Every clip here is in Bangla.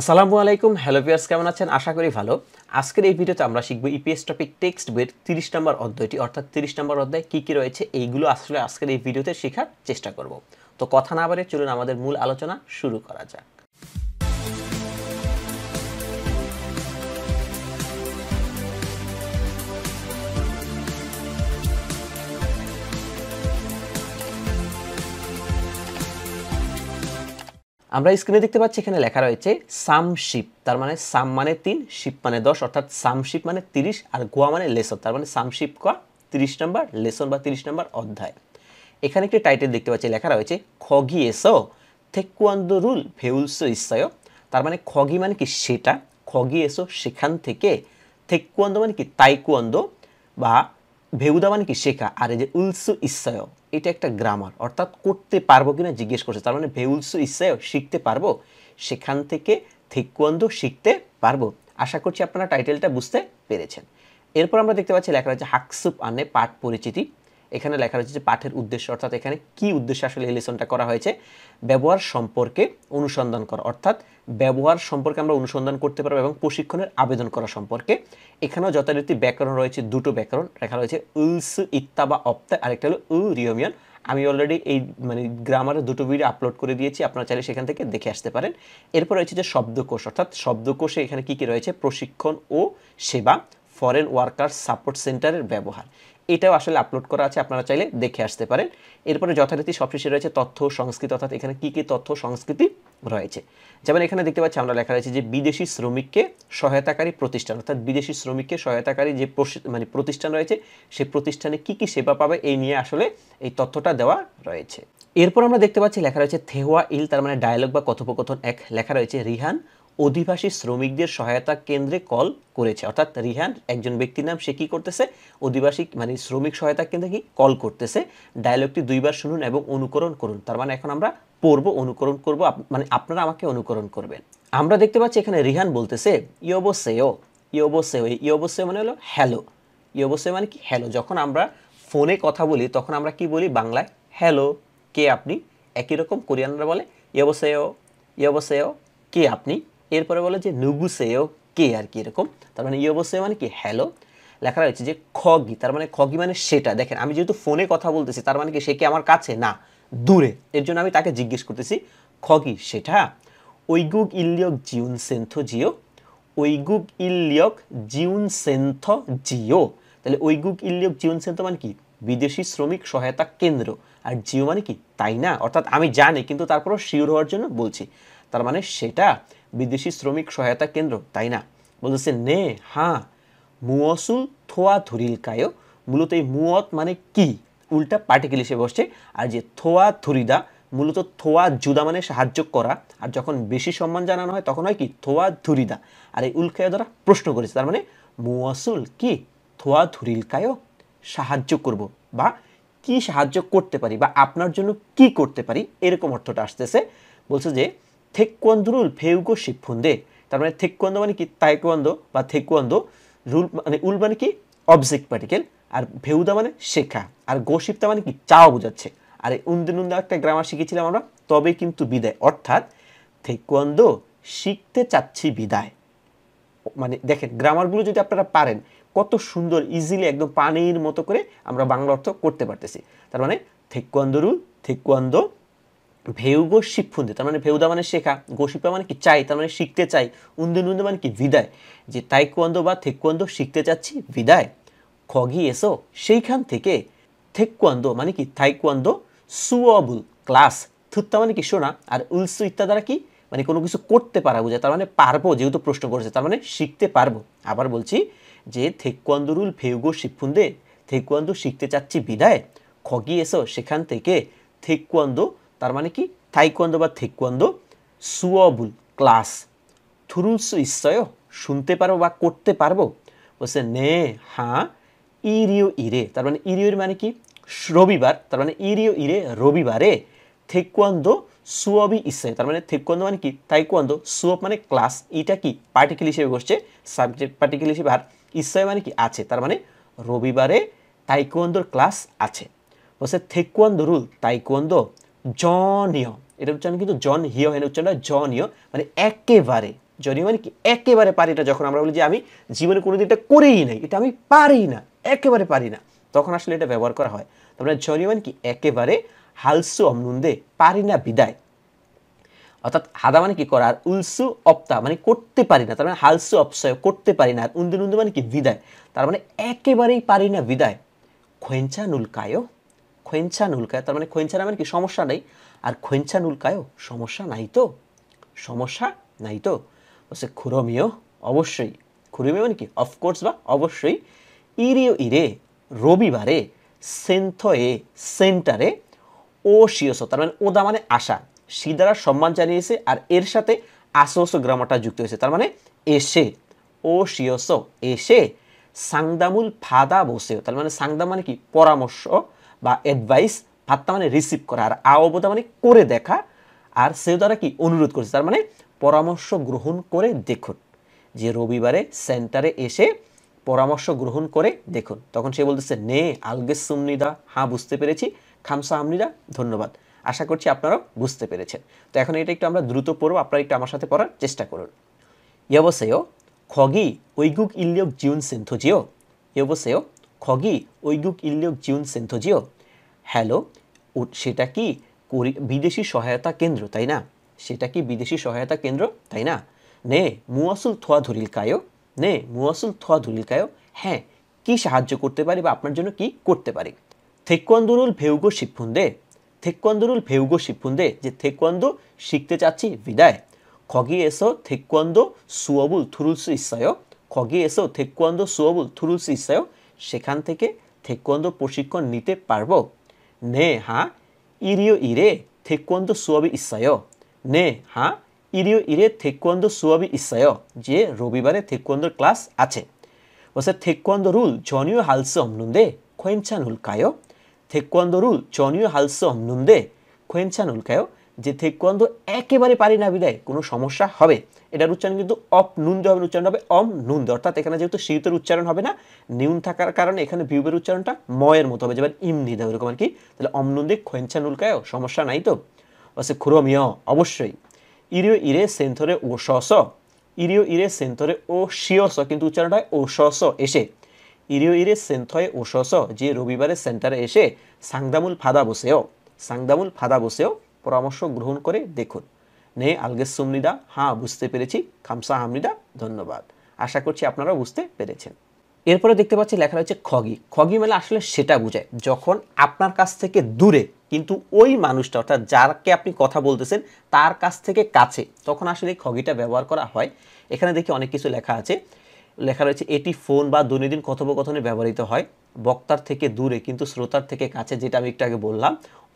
আসসালামু আলাইকুম হ্যালো পিয়ার্স কেমন আছেন আশা করি ভালো আজকের এই ভিডিওতে আমরা শিখবো ইপিএস টপিক টেক্সট বইয়ের তিরিশ নম্বর অধ্যায়টি অর্থাৎ তিরিশ নম্বর অধ্যায় কী কী রয়েছে এইগুলো আসলে আজকের এই ভিডিওতে শেখার চেষ্টা করব তো কথা না বাড়ে চলুন আমাদের মূল আলোচনা শুরু করা যাক আমরা স্ক্রিনে দেখতে পাচ্ছি এখানে লেখা রয়েছে সাম শিপ তার মানে সাম মানে তিন শিপ মানে দশ অর্থাৎ সাম শিপ মানে তিরিশ আর গোয়া মানে লেসন তার মানে সাম শিপ কোয়া তিরিশ নম্বর লেসন বা তিরিশ নম্বর অধ্যায় এখানে একটি টাইটেল দেখতে পাচ্ছি লেখা রয়েছে খগি এসো থেকুয়ান্দ রুল ভেউলস ইসায় তার মানে খগি মানে কি সেটা খগি এসো সেখান থেকে থেকুয়ান্দ মানে কি তাইকুয়ান্দ বা ভেউদা মানে কি শেখা আর এই যে উলসু ইসায় এটা একটা গ্রামার অর্থাৎ করতে পারবো কিনা জিজ্ঞেস করছে তার মানে ভেউলস ইসে শিখতে পারবো সেখান থেকে থিকুয়ন্দ শিখতে পারবো আশা করছি আপনারা টাইটেলটা বুঝতে পেরেছেন এরপর আমরা দেখতে পাচ্ছি লেখা রয়েছে হাকসুপ আনে পাঠ পরিচিতি এখানে লেখা রয়েছে যে পাঠের উদ্দেশ্য অর্থাৎ এখানে কি উদ্দেশ্যে আসলে এই লেসনটা করা হয়েছে ব্যবহার সম্পর্কে অনুসন্ধান করা অর্থাৎ ব্যবহার সম্পর্কে আমরা অনুসন্ধান করতে পারবো এবং প্রশিক্ষণের আবেদন করা সম্পর্কে এখানেও যথারীতি ব্যাকরণ রয়েছে দুটো ব্যাকরণ লেখা রয়েছে উলস ইত্তা বা অপ্তা আরেকটা হলো উ রিয়মিয়ান আমি অলরেডি এই মানে গ্রামারে দুটো ভিডিও আপলোড করে দিয়েছি আপনারা চাইলে সেখান থেকে দেখে আসতে পারেন এরপর রয়েছে যে শব্দকোষ অর্থাৎ শব্দকোষে এখানে কী কী রয়েছে প্রশিক্ষণ ও সেবা ফরেন ওয়ার্কার সাপোর্ট সেন্টারের ব্যবহার এটাও আসলে আপলোড করা আছে আপনারা চাইলে দেখে আসতে পারেন এরপরে যথারীতি সবশেষে রয়েছে তথ্য সংস্কৃতি অর্থাৎ এখানে কী কী তথ্য সংস্কৃতি রয়েছে যেমন এখানে দেখতে পাচ্ছি আমরা লেখা রয়েছে যে বিদেশি শ্রমিককে সহায়তাকারী প্রতিষ্ঠান অর্থাৎ বিদেশি শ্রমিককে সহায়তাকারী যে মানে প্রতিষ্ঠান রয়েছে সে প্রতিষ্ঠানে কি কি সেবা পাবে এই নিয়ে আসলে এই তথ্যটা দেওয়া রয়েছে এরপর আমরা দেখতে পাচ্ছি লেখা রয়েছে থেহুয়া ইল তার মানে ডায়লগ বা কথোপকথন এক লেখা রয়েছে রিহান অধিবাসী শ্রমিকদের সহায়তা কেন্দ্রে কল করেছে অর্থাৎ রিহান একজন ব্যক্তির নাম সে কী করতেছে অধিবাসী মানে শ্রমিক সহায়তা কেন্দ্রে কি কল করতেছে ডায়লগটি দুইবার শুনুন এবং অনুকরণ করুন তার মানে এখন আমরা পড়ব অনুকরণ করব মানে আপনারা আমাকে অনুকরণ করবেন আমরা দেখতে পাচ্ছি এখানে রিহান বলতেছে ইয়োবসেও ই অবশ্যই মানে হলো হ্যালো অবশ্যই মানে কি হ্যালো যখন আমরা ফোনে কথা বলি তখন আমরা কি বলি বাংলায় হ্যালো কে আপনি একই রকম কোরিয়ানরা বলে ইয়োবসেও ইয়োবসেও কে আপনি এরপরে বলে যে নুবুসেও কে আর কি এরকম তার মানে ই অবশ্যই মানে কি হ্যালো লেখা রয়েছে যে খগি তার মানে খগি মানে সেটা দেখেন আমি যেহেতু ফোনে কথা বলতেছি তার মানে কি সে কি আমার কাছে না দূরে এর জন্য আমি তাকে জিজ্ঞেস করতেছি খগি সেটা ঐগুক ইল্লিয়ক জিউন সেন্থ জিও ঐগুক ইল্লিয়ক জিউন সেন্থ জিও তাহলে ঐগুক ইল্লিয়ক জিউন সেন্থ মানে কি বিদেশি শ্রমিক সহায়তা কেন্দ্র আর জিও মানে কি তাই না অর্থাৎ আমি জানি কিন্তু তারপরও শিওর হওয়ার জন্য বলছি তার মানে সেটা বিদেশি শ্রমিক সহায়তা কেন্দ্র তাই না বলতেছে নে হা মুয়সুল থোয়া ধুরিল কায়ো মূলত এই মুয়ত মানে কি উল্টা পার্টিকেল হিসেবে বসছে আর যে থোয়া থুরিদা মূলত থোয়া জুদা মানে সাহায্য করা আর যখন বেশি সম্মান জানানো হয় তখন হয় কি থোয়া ধুরিদা আর এই উল্কায় দ্বারা প্রশ্ন করেছে তার মানে মুয়াসুল কি থোয়া ধুরিল ধুরিলকায়ও সাহায্য করব বা কি সাহায্য করতে পারি বা আপনার জন্য কি করতে পারি এরকম অর্থটা আসতেছে বলছে যে থেকোয়ান্দো রুল ফেউগো শিবফুন্দে তার মানে থেকোয়ান্দো মানে কি তাইকোয়ান্দো বা থেকোয়ান্দো রুল মানে উল মানে কি অবজেক্ট পার্টিকেল আর ভেউদা মানে শেখা আর গোশিপ্তা মানে কি চাওয়া বোঝাচ্ছে আর এই উন্দে নুন্দা একটা গ্রামার শিখেছিলাম আমরা তবে কিন্তু বিদায় অর্থাৎ থেকোয়ান্দো শিখতে চাচ্ছি বিদায় মানে দেখেন গ্রামারগুলো যদি আপনারা পারেন কত সুন্দর ইজিলি একদম পানির মতো করে আমরা বাংলা অর্থ করতে পারতেছি তার মানে থেকোয়ান্দো রুল থেকোয়ান্দো ভেউগো শিক্ষুন্দে তার মানে ভেউদা মানে শেখা গোশিপা মানে কি চাই তার মানে শিখতে চাই উন্দে নুন্দে মানে কি বিদায় যে তাইকুয়ান্দো বা থেকুয়ান্দো শিখতে চাচ্ছি বিদায় খগি এসো সেইখান থেকে থেকুয়ান্দো মানে কি থাইকুয়ান্দো সুয়াবুল ক্লাস থুত্তা মানে কি শোনা আর উলসু ইত্যা দ্বারা কি মানে কোনো কিছু করতে পারা বুঝে তার মানে পারবো যেহেতু প্রশ্ন করেছে তার মানে শিখতে পারবো আবার বলছি যে থেকুয়ান্দুরুল ভেউগো শিক্ষুন্দে থেকুয়ান্দো শিখতে চাচ্ছি বিদায় খগি এসো সেখান থেকে থেকুয়ান্দো তার মানে কি থাইকোয়ান্দো বা থেকোয়ান্দো সুয়বুল ক্লাস থুরুসু ইসয় শুনতে পারবো বা করতে পারবো বলছে নে হাঁ ইরিও ইরে তার মানে ইরিও মানে কি রবিবার তার মানে ইরিও ইরে রবিবারে থেকোয়ান্দো সুয়বি ইসে তার মানে থেকোয়ান্দো মানে কি থাইকোয়ান্দো সুয়ব মানে ক্লাস ইটা কি পার্টিকেল হিসেবে বসছে সাবজেক্ট পার্টিকেল হিসেবে আর ইসয় মানে কি আছে তার মানে রবিবারে তাইকোয়ান্দোর ক্লাস আছে বলছে থেকোয়ান্দো রুল তাইকোয়ান্দো জনীয় এটা উচ্চারণ কিন্তু জন হিয় হেন উচ্চারণটা জনীয় মানে একেবারে জনীয় মানে কি একেবারে পারি এটা যখন আমরা বলি যে আমি জীবনে কোনো দিন এটা করেই নাই এটা আমি পারি না একেবারে পারি না তখন আসলে এটা ব্যবহার করা হয় তারপরে জনীয় মানে কি একেবারে হালসু অমনুন্দে পারি না বিদায় অর্থাৎ হাদা মানে কি করা আর উলসু অপ্তা মানে করতে পারি না তার মানে হালসু অপসয় করতে পারি না আর উন্দু নুন্দু মানে কি বিদায় তার মানে একেবারেই পারি না বিদায় খোয়েঞ্চা নুলকায়ও খৈঞ্ছা নুলকায় তার মানে খৈঞ্ছা নামের কি সমস্যা নেই আর খৈঞ্ছা নুলকায়ও সমস্যা নাই তো সমস্যা নাই তো বলছে খুরমিও অবশ্যই খুরমিও মানে কি অফকোর্স বা অবশ্যই ইরিও ইরে রবিবারে এ সেন্টারে ও শিওসো তার মানে ওদা মানে আশা সি দ্বারা সম্মান জানিয়েছে আর এর সাথে আসোসো গ্রামারটা যুক্ত হয়েছে তার মানে এসে ও শিওসো এসে সাংদামুল ফাদা বসেও তার মানে সাংদাম মানে কি পরামর্শ বা অ্যাডভাইস ফাত্তা মানে রিসিভ করা আর আওবদা মানে করে দেখা আর সে দ্বারা কি অনুরোধ করছে তার মানে পরামর্শ গ্রহণ করে দেখুন যে রবিবারে সেন্টারে এসে পরামর্শ গ্রহণ করে দেখুন তখন সে বলতেছে নে আলগে সুমনিদা হ্যাঁ বুঝতে পেরেছি খামসা আমনিদা ধন্যবাদ আশা করছি আপনারাও বুঝতে পেরেছেন তো এখন এটা একটু আমরা দ্রুত পড়ব আপনারা একটু আমার সাথে পড়ার চেষ্টা করুন ইয়বসেও খগি ঐগুক ইল্লিয়ক জিউন সেন্থজিও ইয়বসেও খগি ঐগুক ইল্লিয়ক জিউন সেন্থজিও হ্যালো সেটা কি বিদেশি সহায়তা কেন্দ্র তাই না সেটা কি বিদেশি সহায়তা কেন্দ্র তাই না নে মুয়াসুল থোয়া ধরিল কায়ো নে মুয়াসুল থোয়া ধরিল কায়ো হ্যাঁ কি সাহায্য করতে পারি বা আপনার জন্য কি করতে পারি থেকন্দুরুল ভেউগো শিবফুন্দে থেকন্দুরুল ভেউগো শিবফুন্দে যে থেকন্দ শিখতে চাচ্ছি বিদায় খগি এসো থেকন্দ সুয়বুল থুরুলসু ইসায় খগি এসো থেকন্দ সুয়বুল থুরুলসু ইসায় সেখান থেকে থেকন্দ প্রশিক্ষণ নিতে পারবো 네, 하. 일요일에 태권도 수업이 있어요. 네, 하. 일요일에 태권도 수업이 있어요. যে র ব ি ব 태권도 클래스 আছে. 그 태권도를 전혀 할수 없는데 괜찮을까요? 태권도를 전혀 할수 없는데 괜찮을까요? যে থেক্কন্দ একেবারে পারি না বিদায় কোনো সমস্যা হবে এটার উচ্চারণ কিন্তু অপ নুন হবে উচ্চারণ হবে অম নুন অর্থাৎ এখানে যেহেতু শীতের উচ্চারণ হবে না নিউন থাকার কারণে এখানে বিউবের উচ্চারণটা ময়ের মতো হবে যেমন ইম দেয় ওরকম আর কি তাহলে অম নুন দিয়ে খোয়েঞ্ছা নুলকায় সমস্যা নাই তো আছে খুরমিয় অবশ্যই ইরিও ইরে সেন্থরে ও সস ইরিও ইরে সেন্থরে ও শিয়স কিন্তু উচ্চারণ হয় ও সস এসে ইরিও ইরে সেন্থয়ে ও সস যে রবিবারে সেন্টারে এসে সাংদামুল ফাদা বসেও সাংদামুল ফাদা বসেও পরামর্শ গ্রহণ করে দেখুন নে আলগেস সুমনিদা হ্যাঁ বুঝতে পেরেছি খামসা হামনিদা ধন্যবাদ আশা করছি আপনারাও বুঝতে পেরেছেন এরপরে দেখতে পাচ্ছি লেখা রয়েছে খগি খগি মেলা আসলে সেটা বোঝায় যখন আপনার কাছ থেকে দূরে কিন্তু ওই মানুষটা অর্থাৎ যারকে আপনি কথা বলতেছেন তার কাছ থেকে কাছে তখন আসলে এই খগিটা ব্যবহার করা হয় এখানে দেখি অনেক কিছু লেখা আছে লেখা রয়েছে এটি ফোন বা দৈনন্দিন কথোপকথনে ব্যবহৃত হয় বক্তার থেকে দূরে কিন্তু শ্রোতার থেকে কাছে যেটা আমি একটু আগে বললাম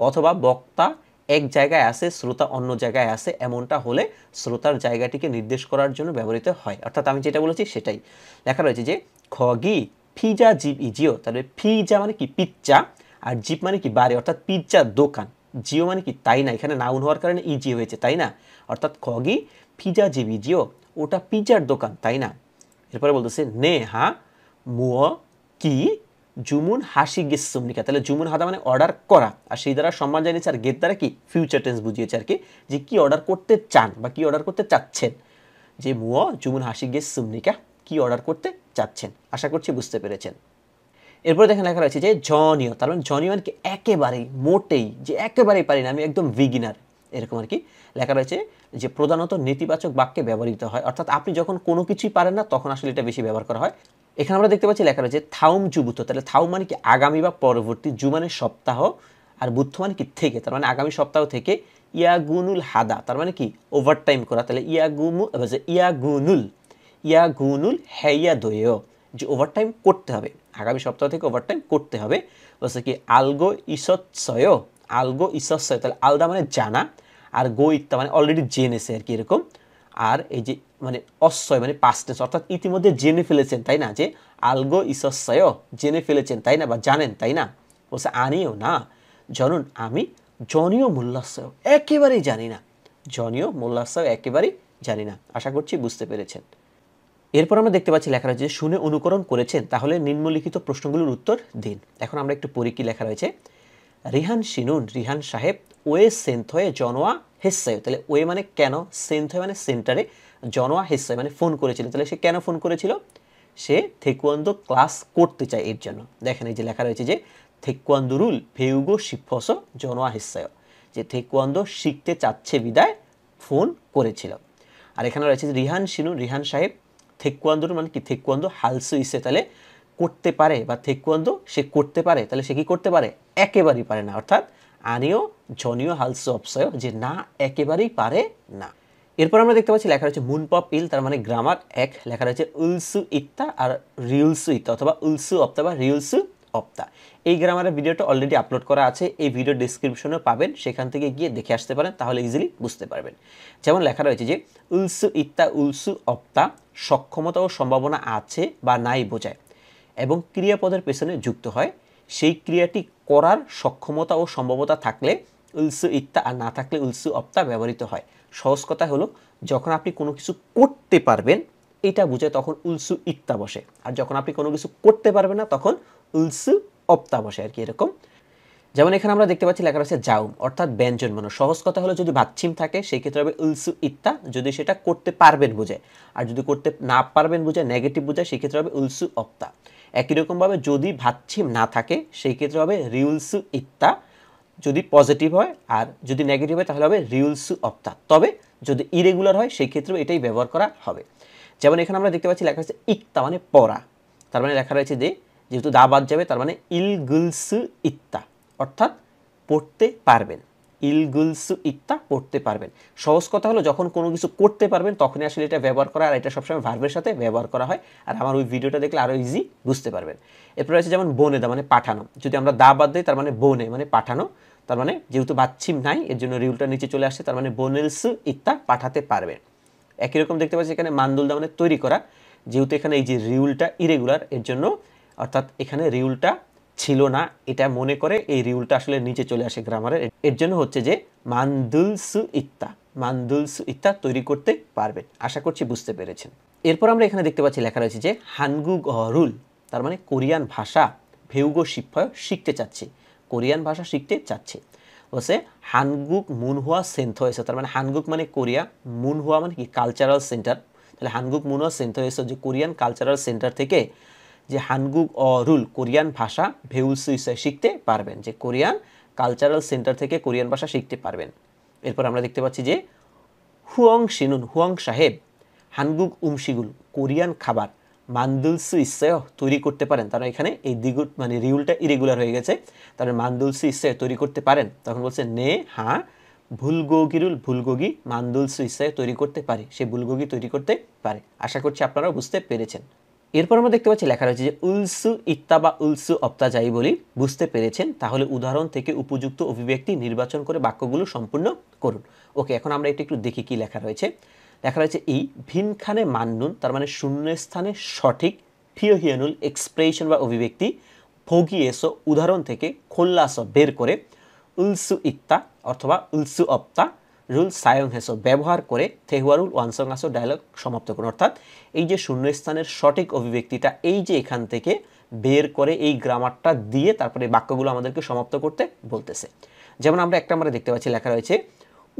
অথবা বক্তা এক জায়গায় আছে শ্রোতা অন্য জায়গায় আছে এমনটা হলে শ্রোতার জায়গাটিকে নির্দেশ করার জন্য ব্যবহৃত হয় অর্থাৎ আমি যেটা বলেছি সেটাই লেখা রয়েছে যে খ গি ফিজা জিপ ইজিও তাহলে মানে ফিজা মানে কি পিজ্জা আর জিপ মানে কি বারে অর্থাৎ পিজ্জা দোকান জিও মানে কি তাই না এখানে নাউন হওয়ার কারণে ইজি হয়েছে তাই না অর্থাৎ খ গি ফিজা জিবি জিও ওটা পিজ্জার দোকান তাই না এরপরে বলতেছে নে হা মুয় কি জুমুন হাসি গেস সুমনিকা তাহলে জুমুন হাদা মানে অর্ডার করা আর সেই দ্বারা সম্মান জানিয়েছে আর গেত দ্বারা কি ফিউচার টেন্স বুঝিয়েছে আর কি যে কি অর্ডার করতে চান বা কি অর্ডার করতে চাচ্ছেন যে মুয় জুমুন হাসি গেস সুমনিকা কি অর্ডার করতে চাচ্ছেন আশা করছি বুঝতে পেরেছেন এরপরে দেখেন লেখা রয়েছে যে জনীয় তার মানে জনীয় মানে কি একেবারেই মোটেই যে একেবারেই পারি না আমি একদম বিগিনার এরকম আর কি লেখা রয়েছে যে প্রধানত নেতিবাচক বাক্যে ব্যবহৃত হয় অর্থাৎ আপনি যখন কোনো কিছুই পারেন না তখন আসলে এটা বেশি ব্যবহার করা হয় এখানে আমরা দেখতে পাচ্ছি লেখা রয়েছে থাউম জুবুত তাহলে থাউম মানে কি আগামী বা পরবর্তী জু মানে সপ্তাহ আর বুদ্ধ মানে কি থেকে তার মানে আগামী সপ্তাহ থেকে ইয়াগুনুল হাদা তার মানে কি ওভারটাইম করা তাহলে ইয়াগুমু ইয়াগুনুল ইয়াগুনুল হেয়া দোয়েও যে ওভারটাইম করতে হবে আগামী সপ্তাহ থেকে ওভারটাইম করতে হবে বলছে কি আলগো ইসৎসয় আলগো ইসৎসয় তাহলে আলদা মানে জানা আর গো ইত্যা মানে অলরেডি জেনেছে আর কি এরকম আর এই যে মানে অশ্বয় মানে পাস্টেন্স অর্থাৎ ইতিমধ্যে জেনে ফেলেছেন তাই না যে আলগো ইসস্বয় জেনে ফেলেছেন তাই না বা জানেন তাই না বলছে আনিও না জনন আমি জনীয় মূল্যাশয় একেবারেই জানি না জনীয় মূল্যাশয় একেবারেই জানি না আশা করছি বুঝতে পেরেছেন এরপর আমরা দেখতে পাচ্ছি লেখা রয়েছে শুনে অনুকরণ করেছেন তাহলে নিম্নলিখিত প্রশ্নগুলোর উত্তর দিন এখন আমরা একটু পড়ি কি লেখা রয়েছে রিহান সিনুন রিহান সাহেব ওয়ে সেন্থয়ে জনোয়া হেসায় তাহলে ওয়ে মানে কেন সেন্থয় মানে সেন্টারে জনোয়া হেসে মানে ফোন করেছিল তাহলে সে কেন ফোন করেছিল সে থেকুয়ান্দো ক্লাস করতে চায় এর জন্য দেখেন এই যে লেখা রয়েছে যে থেকুয়ান্দো রুল ফেউগো শিফস জনোয়া হেসায় যে থেকুয়ান্দো শিখতে চাচ্ছে বিদায় ফোন করেছিল আর এখানে রয়েছে রিহান শিনু রিহান সাহেব থেকুয়ান্দোর মানে কি থেকুয়ান্দো হালসু ইসে তাহলে করতে পারে বা থেকুয়ান্দো সে করতে পারে তাহলে সে কি করতে পারে একেবারেই পারে না অর্থাৎ আনিও জনিও হালসু অপসয় যে না একেবারেই পারে না এরপর আমরা দেখতে পাচ্ছি লেখা রয়েছে মুনপপ ইল তার মানে গ্রামার এক লেখা রয়েছে উলসু ইত্তা আর রিউলসু ইত্তা অথবা উলসু অপ্তা বা রিউলসু অপ্তা এই গ্রামারের ভিডিওটা অলরেডি আপলোড করা আছে এই ভিডিও ডিসক্রিপশনেও পাবেন সেখান থেকে গিয়ে দেখে আসতে পারেন তাহলে ইজিলি বুঝতে পারবেন যেমন লেখা রয়েছে যে উলসু ইত্তা উলসু অপ্তা সক্ষমতা ও সম্ভাবনা আছে বা নাই বোঝায় এবং ক্রিয়াপদের পেছনে যুক্ত হয় সেই ক্রিয়াটি করার সক্ষমতা ও সম্ভাবতা থাকলে উলসু ইত্তা আর না থাকলে উলসু অপ্তা ব্যবহৃত হয় সহজ কথা হলো যখন আপনি কোনো কিছু করতে পারবেন এটা বুঝে তখন উলসু ইক্তা বসে আর যখন আপনি কোনো কিছু করতে পারবেন না তখন উলসু অপ্তা বসে আর কি এরকম যেমন এখানে আমরা দেখতে পাচ্ছি লেখা রয়েছে জাউম অর্থাৎ ব্যঞ্জন মনো সহজ কথা হলো যদি বাচ্ছিম থাকে সেই ক্ষেত্রে হবে উলসু ইত্তা যদি সেটা করতে পারবেন বুঝে আর যদি করতে না পারবেন বুঝে নেগেটিভ বুঝে সেই ক্ষেত্রে হবে উলসু অপ্তা একই রকমভাবে যদি ভাচ্ছিম না থাকে সেই ক্ষেত্রে হবে রিউলসু ইত্তা যদি পজিটিভ হয় আর যদি নেগেটিভ হয় তাহলে হবে রিউলসু অপ্তা তবে যদি ইরেগুলার হয় সেই ক্ষেত্রেও এটাই ব্যবহার করা হবে যেমন এখানে আমরা দেখতে পাচ্ছি লেখা হচ্ছে ইক্তা মানে পড়া তার মানে লেখা রয়েছে যে যেহেতু দা বাদ যাবে তার মানে ইলগুলসু ইত্তা অর্থাৎ পড়তে পারবেন ইলগুলসু ইত্তা পড়তে পারবেন সহজ কথা হলো যখন কোনো কিছু করতে পারবেন তখনই আসলে এটা ব্যবহার করা আর এটা সবসময় ভার্বের সাথে ব্যবহার করা হয় আর আমার ওই ভিডিওটা দেখলে আরও ইজি বুঝতে পারবেন এরপরে আছে যেমন বনে দা মানে পাঠানো যদি আমরা দা বাদ দিই তার মানে বনে মানে পাঠানো তার মানে যেহেতু বাচ্চিম নাই এর জন্য রিউলটা নিচে চলে আসছে তার মানে বোনেলস ইত্যা পাঠাতে পারবে একই রকম দেখতে পাচ্ছি এখানে মান্দুলদা মানে তৈরি করা যেহেতু এখানে এই যে রিউলটা ইরেগুলার এর জন্য অর্থাৎ এখানে রিউলটা ছিল না এটা মনে করে এই রিউলটা আসলে নিচে চলে আসে গ্রামারের এর জন্য হচ্ছে যে মান্দুলস ইত্যা মান্দুলস ইত্যা তৈরি করতে পারবে আশা করছি বুঝতে পেরেছেন এরপর আমরা এখানে দেখতে পাচ্ছি লেখা রয়েছে যে হানগু গরুল তার মানে কোরিয়ান ভাষা ভেউগো শিক্ষয় শিখতে চাচ্ছি কোরিয়ান ভাষা শিখতে চাচ্ছে ওসে হানগুক মুনহুয়া সেন্থ হয়েছে তার মানে হানগুক মানে কোরিয়া মুনহুয়া মানে কি কালচারাল সেন্টার তাহলে হানগুক মুনহুয়া সেন্থ হয়েছে যে কোরিয়ান কালচারাল সেন্টার থেকে যে হানগুক অরুল কোরিয়ান ভাষা ভেউল সুইসায় শিখতে পারবেন যে কোরিয়ান কালচারাল সেন্টার থেকে কোরিয়ান ভাষা শিখতে পারবেন এরপর আমরা দেখতে পাচ্ছি যে হুয়ং সিনুন হুয়ং সাহেব হানগুক উমশিগুল কোরিয়ান খাবার মান্দুলসু ইসেয় তৈরি করতে পারেন তারা এখানে এই দ্বিগু মানে রিউলটা ইরেগুলার হয়ে গেছে তারা মান্দুলসু ইসেয় তৈরি করতে পারেন তখন বলছে নে হা ভুলগোগিরুল ভুলগোগি মান্দুলসু ইসেয় তৈরি করতে পারে সে ভুলগোগি তৈরি করতে পারে আশা করছি আপনারা বুঝতে পেরেছেন এরপর আমরা দেখতে পাচ্ছি লেখা রয়েছে যে উলসু ইত্তা বা উলসু অপ্তা যাই বলি বুঝতে পেরেছেন তাহলে উদাহরণ থেকে উপযুক্ত অভিব্যক্তি নির্বাচন করে বাক্যগুলো সম্পূর্ণ করুন ওকে এখন আমরা এটা একটু দেখি কি লেখা রয়েছে লেখা রয়েছে ই ভিনখানে মান্নুন তার মানে শূন্য স্থানে সঠিক থিওহিয়ানুল এক্সপ্রেশন বা অভিব্যক্তি ভোগি এসো উদাহরণ থেকে খোল্লাস বের করে উলসু ইত্তা অথবা উলসু অপ্তা রুল সায়ং হেসো ব্যবহার করে থেহুয়ারুল ওয়ানসং আসো ডায়লগ সমাপ্ত করুন অর্থাৎ এই যে শূন্যস্থানের সঠিক অভিব্যক্তিটা এই যে এখান থেকে বের করে এই গ্রামারটা দিয়ে তারপরে বাক্যগুলো আমাদেরকে সমাপ্ত করতে বলতেছে যেমন আমরা একটা আমরা দেখতে পাচ্ছি লেখা রয়েছে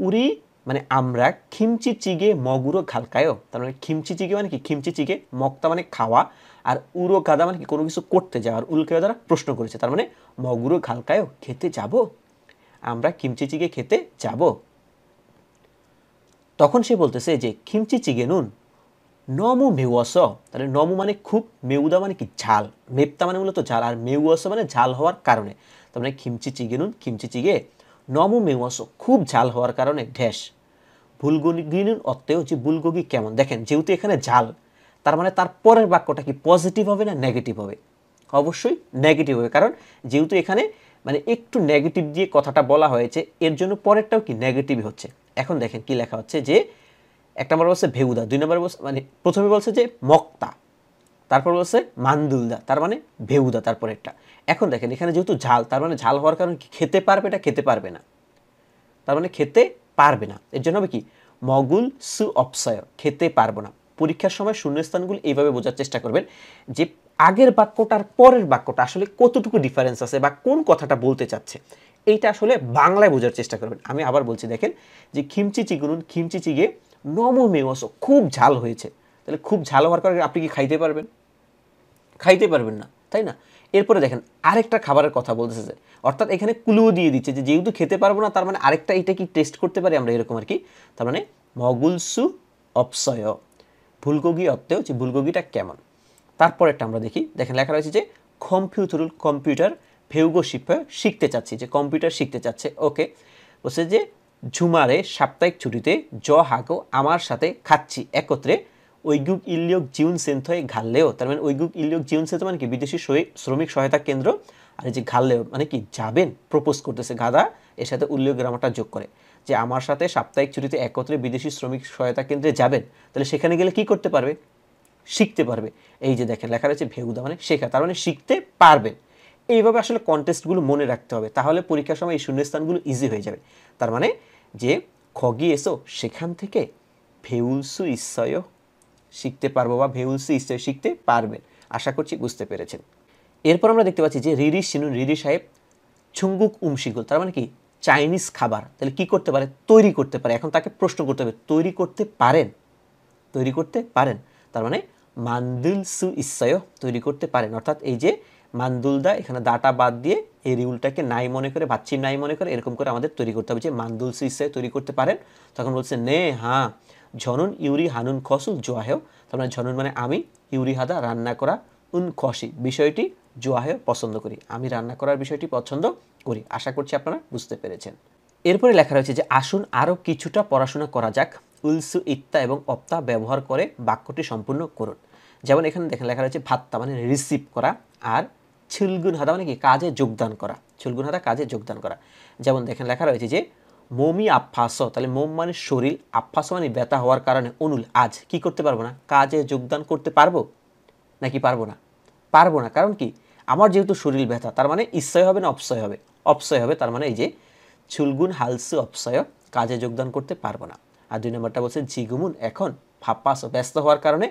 উরি মানে আমরা খিমচি চিগে মগুরো খালকায়ও তার মানে খিমচি চিগে মানে কি খিমচি চিগে মক্তা মানে খাওয়া আর উড়ো গাদা মানে কি কোনো কিছু করতে যাওয়া আর উল্কেও দ্বারা প্রশ্ন করেছে তার মানে মগুরো খালকায়ও খেতে যাব আমরা খিমচি চিগে খেতে যাব তখন সে বলতেছে যে খিমচি চিগে নুন নমু মেউয়াস তাহলে নমু মানে খুব মেউদা মানে কি ঝাল মেপতা মানে মূলত ঝাল আর মেউয়াস মানে ঝাল হওয়ার কারণে তার মানে খিমচি চিগে নুন খিমচি চিগে নমু মেউয়াস খুব ঝাল হওয়ার কারণে ঢ্যাস ভুলগিনুন অর্থে হচ্ছে বুলগগি কেমন দেখেন যেহেতু এখানে ঝাল তার মানে তার পরের বাক্যটা কি পজিটিভ হবে না নেগেটিভ হবে অবশ্যই নেগেটিভ হবে কারণ যেহেতু এখানে মানে একটু নেগেটিভ দিয়ে কথাটা বলা হয়েছে এর জন্য পরেরটাও কি নেগেটিভ হচ্ছে এখন দেখেন কি লেখা হচ্ছে যে এক নম্বর বলছে ভেউদা দুই নম্বর বলছে মানে প্রথমে বলছে যে মক্তা তারপর বলছে মান্দুলদা তার মানে ভেউদা তারপর একটা এখন দেখেন এখানে যেহেতু ঝাল তার মানে ঝাল হওয়ার কারণে খেতে পারবে এটা খেতে পারবে না তার মানে খেতে পারবে না এর জন্য হবে কি মগুল সু অপসয় খেতে পারবো না পরীক্ষার সময় শূন্যস্থানগুলো এইভাবে বোঝার চেষ্টা করবেন যে আগের বাক্যটার পরের বাক্যটা আসলে কতটুকু ডিফারেন্স আছে বা কোন কথাটা বলতে চাচ্ছে এইটা আসলে বাংলায় বোঝার চেষ্টা করবেন আমি আবার বলছি দেখেন যে খিমচি চিগুনুন খিমচি চিগে নমমেওয়াস খুব ঝাল হয়েছে তাহলে খুব ঝাল হওয়ার কারণে আপনি কি খাইতে পারবেন খাইতে পারবেন না তাই না এরপরে দেখেন আরেকটা খাবারের কথা বলতেছে যে অর্থাৎ এখানে ক্লু দিয়ে দিচ্ছে যে যেহেতু খেতে পারবো না তার মানে আরেকটা এটা কি টেস্ট করতে পারি আমরা এরকম আর কি তার মানে মগুলসু অপসয় ভুলগোগি অর্থে হচ্ছে ভুলগোগিটা কেমন তারপরেরটা আমরা দেখি দেখেন লেখা রয়েছে যে কম্পিউটারুল কম্পিউটার ভেউগো শিল্প শিখতে চাচ্ছি যে কম্পিউটার শিখতে চাচ্ছে ওকে বলছে যে ঝুমারে সাপ্তাহিক ছুটিতে জ হাগো আমার সাথে খাচ্ছি একত্রে ঐগুক ইলিয়ক জিউন সেন্থয় ঘাললেও তার মানে ঐগুক ইলিয়ক জিউন সেন্থ মানে কি বিদেশি শ্রমিক সহায়তা কেন্দ্র আর এই যে ঘাললেও মানে কি যাবেন প্রপোজ করতেছে গাদা এর সাথে উল্লেখ গ্রামারটা যোগ করে যে আমার সাথে সাপ্তাহিক ছুটিতে একত্রে বিদেশি শ্রমিক সহায়তা কেন্দ্রে যাবেন তাহলে সেখানে গেলে কি করতে পারবে শিখতে পারবে এই যে দেখেন লেখা রয়েছে ভেগুদা মানে শেখা তার মানে শিখতে পারবেন এইভাবে আসলে কন্টেস্টগুলো মনে রাখতে হবে তাহলে পরীক্ষার সময় এই শূন্যস্থানগুলো ইজি হয়ে যাবে তার মানে যে খগি এসো সেখান থেকে ভেউলসু ইসয় শিখতে পারবো বা ভেউল সি স্টেপ শিখতে পারবেন আশা করছি বুঝতে পেরেছেন এরপর আমরা দেখতে পাচ্ছি যে রিরি সিনুন রিরি সাহেব ছুঙ্গুক উমশিগুল তার মানে কি চাইনিজ খাবার তাহলে কি করতে পারে তৈরি করতে পারে এখন তাকে প্রশ্ন করতে হবে তৈরি করতে পারেন তৈরি করতে পারেন তার মানে মান্দুল সু ইসায় তৈরি করতে পারেন অর্থাৎ এই যে মান্দুলদা এখানে দাটা বাদ দিয়ে এই রিউলটাকে নাই মনে করে ভাচ্ছি নাই মনে করে এরকম করে আমাদের তৈরি করতে হবে যে মান্দুল সু ইসায় তৈরি করতে পারেন তখন বলছে নে হ্যাঁ ঝনুন ইউরি হানুন খসুল জোয়াহেও তার মানে ঝনুন মানে আমি ইউরি হাদা রান্না করা উন খসি বিষয়টি জোয়াহেও পছন্দ করি আমি রান্না করার বিষয়টি পছন্দ করি আশা করছি আপনারা বুঝতে পেরেছেন এরপরে লেখা রয়েছে যে আসুন আরও কিছুটা পড়াশোনা করা যাক উলসু ইত্তা এবং অপ্তা ব্যবহার করে বাক্যটি সম্পূর্ণ করুন যেমন এখানে দেখেন লেখা রয়েছে ভাত্তা মানে রিসিভ করা আর ছিলগুন হাদা মানে কি কাজে যোগদান করা ছিলগুন হাদা কাজে যোগদান করা যেমন দেখেন লেখা রয়েছে যে মোমি আফাস তাহলে মোম মানে শরীর আফাস মানে ব্যথা হওয়ার কারণে অনুল আজ কি করতে পারবো না কাজে যোগদান করতে পারবো নাকি পারবো না পারবো না কারণ কি আমার যেহেতু শরীর ব্যথা তার মানে ইচ্ছয় হবে না অপসয় হবে অপসয় হবে তার মানে এই যে চুলগুন হালসু অপসয় কাজে যোগদান করতে পারবো না আর দুই নম্বরটা বলছে জিগুমুন এখন ফাপাস ব্যস্ত হওয়ার কারণে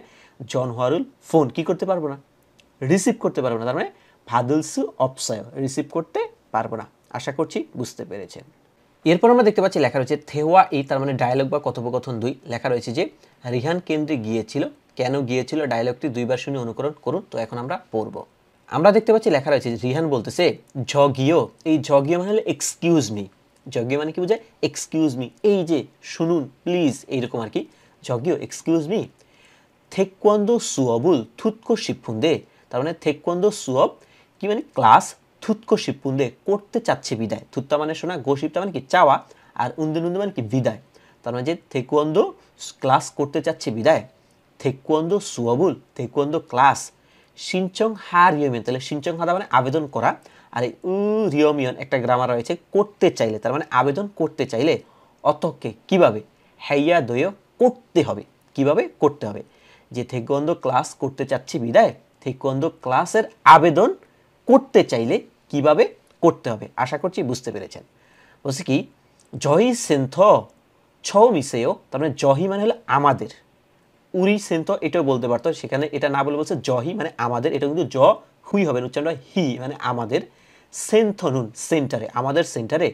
জন হওয়ারুল ফোন কি করতে পারবো না রিসিভ করতে পারবো না তার মানে ভাদুলসু অপসয় রিসিভ করতে পারবো না আশা করছি বুঝতে পেরেছেন এরপর আমরা দেখতে পাচ্ছি লেখা রয়েছে থেওয়া এই তার মানে ডায়লগ বা কথোপকথন দুই লেখা রয়েছে যে রিহান কেন্দ্রে গিয়েছিল কেন গিয়েছিল ডায়লগটি দুইবার শুনে অনুকরণ করুন তো এখন আমরা পড়ব আমরা দেখতে পাচ্ছি লেখা রয়েছে রিহান বলতেছে ঝগিও এই ঝগিও মানে হলো এক্সকিউজ মি ঝগিও মানে কি বোঝায় এক্সকিউজ মি এই যে শুনুন প্লিজ এইরকম আর কি ঝগিও এক্সকিউজ মি থেকন্দ সুয়বুল থুৎকো দে তার মানে থেকন্দ সুয়ব কি মানে ক্লাস থুৎকো পুন্দে করতে চাচ্ছে বিদায় থুত্তা মানে শোনা গোশিপটা মানে কি চাওয়া আর উন্দে নুন্দে মানে কি বিদায় তার মানে যে থেকুয়ন্দ ক্লাস করতে চাচ্ছে বিদায় থেকুয়ন্দ সুয়াবুল থেকুয়ন্দ ক্লাস সিনচং হা রিয়মিয়ন তাহলে সিনচং হাদা মানে আবেদন করা আর এই উ রিয়মিয়ন একটা গ্রামার রয়েছে করতে চাইলে তার মানে আবেদন করতে চাইলে অতকে কিভাবে হ্যাইয়া দয় করতে হবে কিভাবে করতে হবে যে থেকুয়ন্দ ক্লাস করতে চাচ্ছে বিদায় থেকুয়ন্দ ক্লাসের আবেদন করতে চাইলে কিভাবে করতে হবে আশা করছি বুঝতে পেরেছেন বলছি কি জহি সেন্থ ছ মিসেও তার মানে জহি মানে হলো আমাদের উরি সেন্থ এটাও বলতে পারতো সেখানে এটা না বলে বলছে জহি মানে আমাদের এটা কিন্তু জ হুই হবে উচ্চারণ হি মানে আমাদের সেন্থনুন সেন্টারে আমাদের সেন্টারে